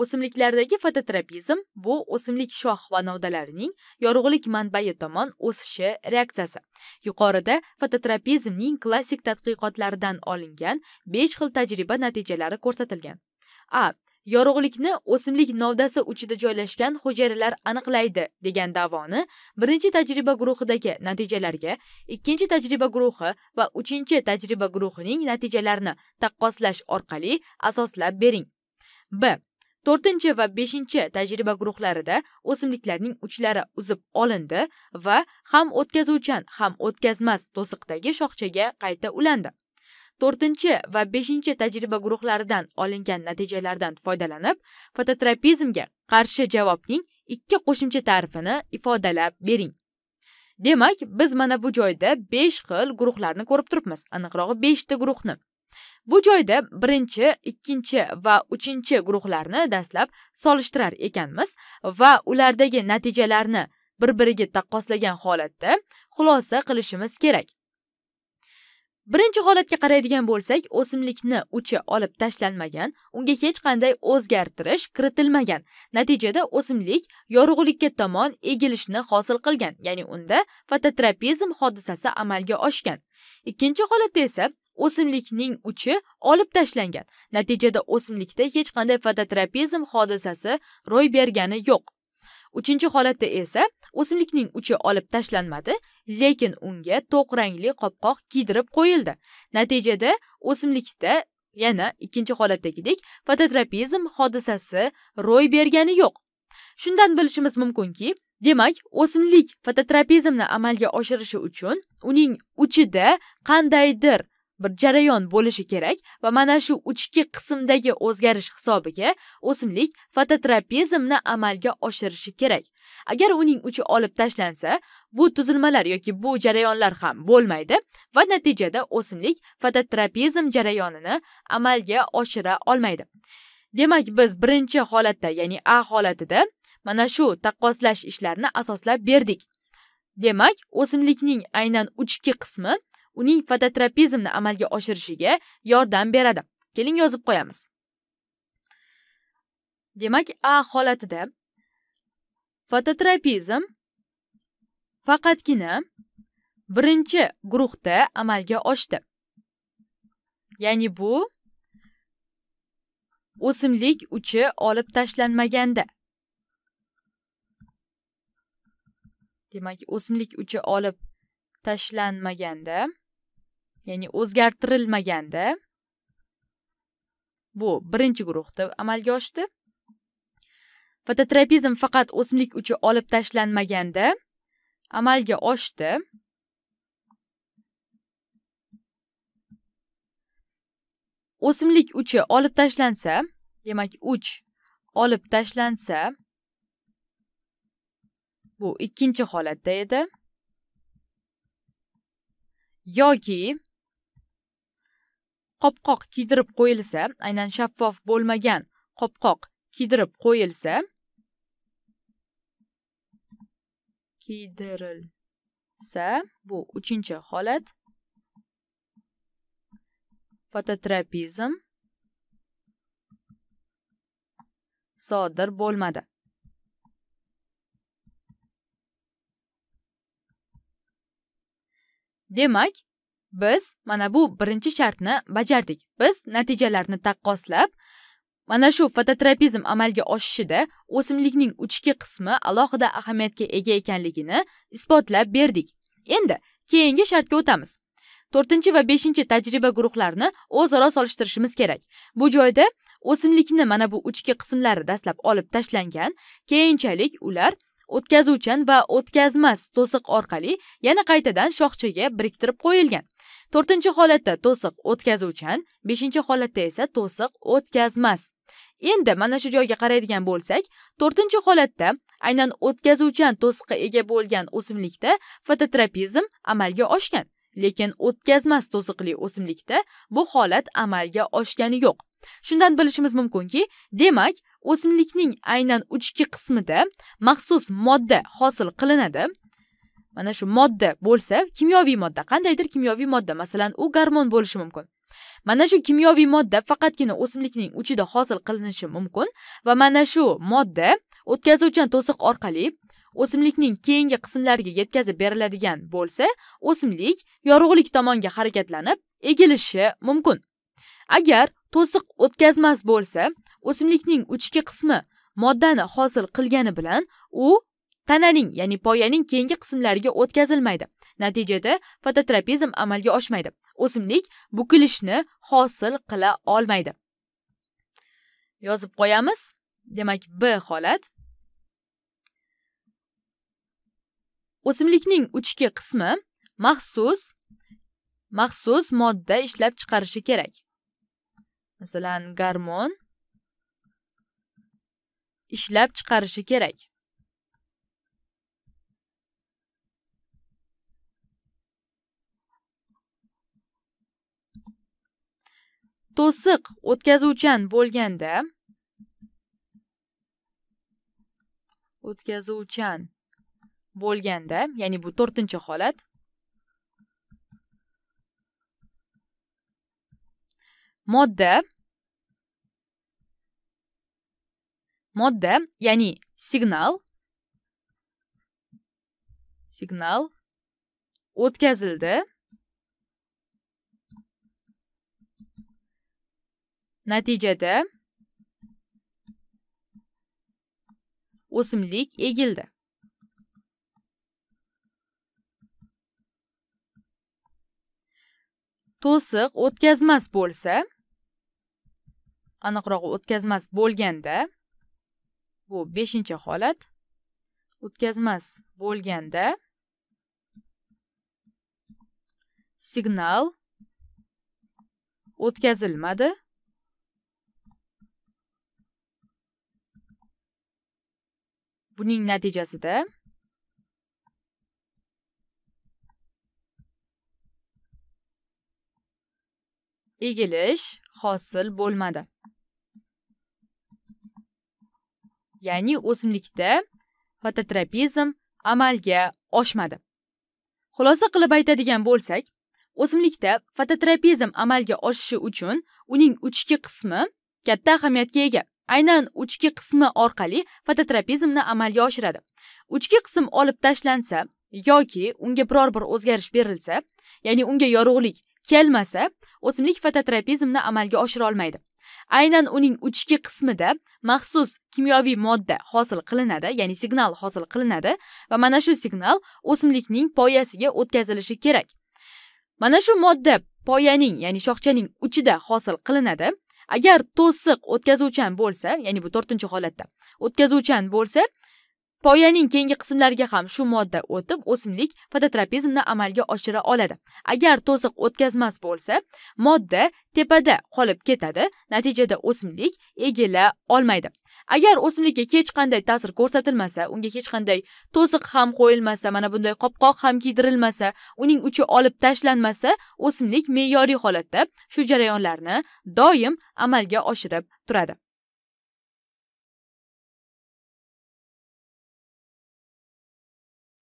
o'simliklardagi fototropizm bu o'simlik shox va novdalarining yorug'lik manbai tomon o'sishi reaksiyasi yuqorida fototropizmning klassik tadqiqotlaridan olingan 5 xil tajriba natijalari ko'rsatilgan a yorug'likni o'simlik novdasi uchida joylashgan hujayralar aniqlaydi degan davoni birinchi tajriba guruhidagi natijalarga ikkinchi tajriba guruhi va uchinchi tajriba guruhining natijalarini taqqoslash orqali asoslab bering b to'rtinchi va beshinchi tajriba guruhlarida o'simliklarning uchlari uzib olindi va ham o'tkazuvchan ham o'tkazmas to'siqdagi shoxchaga qayta ulandi to'rtinchi va beshinchi tajriba guruhlaridan olingan natijalardan foydalanib fototropizmga qarshi javobning ikki qo'shimcha ta'rifini ifodalab bering demak biz mana bu joyda besh xil guruhlarni ko'rib turibmiz aniqrog'i beshta guruhni bu joyda birinchi ikkinchi va uchinchi guruhlarni dastlab solishtirar ekanmiz va ulardagi natijalarni bir biriga taqqoslagan holatda xulosa qilishimiz kerak birinchi holatga qaraydigan bo'lsak o'simlikni uchi olib tashlanmagan unga hech qanday o'zgartirish kiritilmagan natijada o'simlik yorug'likka tomon egilishni hosil qilgan ya'ni unda fototropizm hodisasi amalga oshgan ikkinchi holatda esa o'simlikning uchi olib tashlangan natijada o'simlikda hech qanday fototropizm hodisasi ro'y bergani yo'q uchinchi holatda esa o'simlikning uchi olib tashlanmadi lekin unga to'q rangli qopqoq kiydirib qo'yildi natijada o'simlikda yana ikkinchi holatdagidek fototropizm hodisasi ro'y bergani yo'q shundan bilishimiz mumkinki demak o'simlik fototropizmni amalga oshirishi uchun uning uchida qandaydir bir jarayon bo'lishi kerak va mana shu uchki qismdagi o'zgarish hisobiga o'simlik fototropizmni amalga oshirishi kerak agar uning uchi olib tashlansa bu tuzilmalar yoki bu jarayonlar ham bo'lmaydi va natijada o'simlik fototropizm jarayonini amalga oshira olmaydi demak biz birinchi holatda ya'ni a holatida mana shu taqqoslash ishlarini asoslab berdik demak o'simlikning aynan uchki qismi uning fototropizmni amalga oshirishiga yordam beradi keling yozib qo'yamiz demak a holatida fototropizm faqatgina birinchi guruhda amalga oshdi ya'ni bu o'simlik uchi olib tashlanmaganda demak o'simlik uchi olib tashlanmaganda ya'ni o'zgartirilmaganda bu birinchi guruhda amalga oshdi fototropizm faqat o'simlik uchi olib tashlanmaganda amalga oshdi o'simlik uchi olib tashlansa demak uch olib tashlansa bu ikkinchi holatda edi yoki qopqoq kiydirib qo'yilsa aynan shaffof bo'lmagan qopqoq kiydirib qo'yilsa kiydirilsa bu uchinchi holat fototrapizm sodir bo'lmadi demak biz mana bu birinchi shartni bajardik biz natijalarni taqqoslab mana shu fototropizm amalga oshishida o'simlikning uchki qismi alohida ahamiyatga ega ekanligini isbotlab berdik endi keyingi shartga o'tamiz to'rtinchi va beshinchi tajriba guruhlarini o'zaro solishtirishimiz kerak bu joyda o'simlikni mana bu uchki qismlari dastlab olib tashlangan keyinchalik ular o'tkazuvchan va o'tkazmas to'siq orqali yana qaytadan shoxchaga biriktirib qo'yilgan to'rtinchi holatda to'siq o'tkazuvchan beshinchi holatda esa to'siq o'tkazmas endi mana shu joyga qaraydigan bo'lsak to'rtinchi holatda aynan o'tkazuvchan to'siqqa ega bo'lgan o'simlikda fototropizm amalga oshgan lekin o'tkazmas to'siqli o'simlikda bu holat amalga oshgani yo'q shundan bilishimiz mumkinki demak o'simlikning aynan uchki qismida maxsus modda hosil qilinadi mana shu modda bo'lsa kimyoviy modda qandaydir kimyoviy modda masalan u garmon bo'lishi mumkin mana shu kimyoviy modda faqatgina o'simlikning uchida hosil qilinishi mumkin va mana shu modda o'tkazuvchan to'siq orqali o'simlikning keyingi qismlariga yetkazib beriladigan bo'lsa o'simlik yorug'lik tomonga harakatlanib egilishi mumkin agar to'siq o'tkazmas bo'lsa o'simlikning uchki qismi moddani hosil qilgani bilan u tananing ya'ni poyaning keyingi qismlariga o'tkazilmaydi natijada fototropizm amalga oshmaydi o'simlik bukilishni hosil qila olmaydi yozib qo'yamiz demak b holat o'simlikning uchki qismi maxsus maxsus modda ishlab chiqarishi kerak masalan garmon ishlab chiqarishi kerak to'siq o'tkazuvchan bo'lganda o'tkazuvchan bo'lganda ya'ni bu to'rtinchi holat modda modda ya'ni signal signal o'tkazildi natijada o'simlik egildi to'siq o'tkazmas bo'lsa aniqrog'i o'tkazmas bo'lganda bu beshinchi holat o'tkazmas bo'lganda signal o'tkazilmadi buning natijasida egilish hosil bo'lmadi ya'ni o'simlikda fototropizm amalga oshmadi xulosa qilib aytadigan bo'lsak o'simlikda fototropizm amalga oshishi uchun uning uchki qismi katta ahamiyatga ega aynan uchki qismi orqali fototropizmni amalga oshiradi uchki qism olib tashlansa yoki unga biror bir o'zgarish berilsa ya'ni unga yorug'lik kelmasa o'simlik fototropizmni amalga oshira olmaydi aynan uning uchki qismida maxsus kimyoviy modda hosil qilinadi ya'ni signal hosil qilinadi va mana shu signal o'simlikning poyasiga o'tkazilishi kerak mana shu modda poyaning ya'ni shoxchaning uchida hosil qilinadi agar to'siq o'tkazuvchan bo'lsa ya'ni bu to'rtinchi holatda o'tkazuvchan bo'lsa poyaning keyingi qismlariga ham shu modda o'tib o'simlik fototropizmni amalga oshira oladi agar to'siq o'tkazmas bo'lsa modda tepada qolib ketadi natijada o'simlik egila olmaydi agar o'simlikka hech qanday ta'sir ko'rsatilmasa unga hech qanday to'siq ham qo'yilmasa mana bunday qopqoq ham kiydirilmasa uning uchi olib tashlanmasa o'simlik me'yoriy holatda shu jarayonlarni doim amalga oshirib turadi